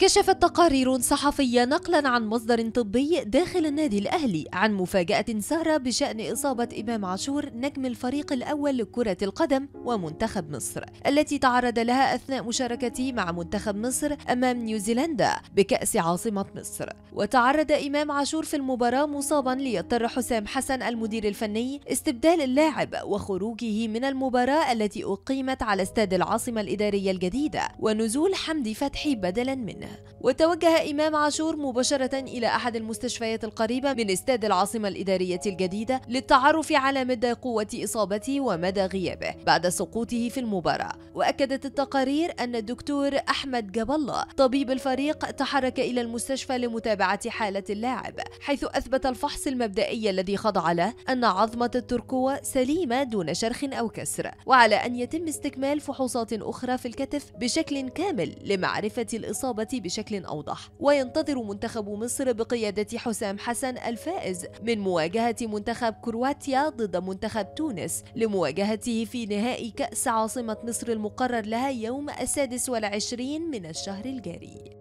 كشفت تقارير صحفية نقلا عن مصدر طبي داخل النادي الأهلي عن مفاجأة سارة بشأن إصابة إمام عاشور نجم الفريق الأول لكرة القدم ومنتخب مصر التي تعرض لها أثناء مشاركته مع منتخب مصر أمام نيوزيلندا بكأس عاصمة مصر وتعرض إمام عاشور في المباراة مصابا ليضطر حسام حسن المدير الفني استبدال اللاعب وخروجه من المباراة التي أقيمت على استاد العاصمة الإدارية الجديدة ونزول حمدي فتحي بدلا منه وتوجه إمام عاشور مباشرة إلى أحد المستشفيات القريبة من استاد العاصمة الإدارية الجديدة للتعرف على مدى قوة إصابته ومدى غيابه بعد سقوطه في المباراة وأكدت التقارير أن الدكتور أحمد جاب الله طبيب الفريق تحرك إلى المستشفى لمتابعة حالة اللاعب حيث أثبت الفحص المبدئي الذي خضع له أن عظمة التركوة سليمة دون شرخ أو كسر وعلى أن يتم استكمال فحوصات أخرى في الكتف بشكل كامل لمعرفة الإصابة بشكل أوضح وينتظر منتخب مصر بقيادة حسام حسن الفائز من مواجهة منتخب كرواتيا ضد منتخب تونس لمواجهته في نهائي كأس عاصمة مصر المقرر لها يوم السادس والعشرين من الشهر الجاري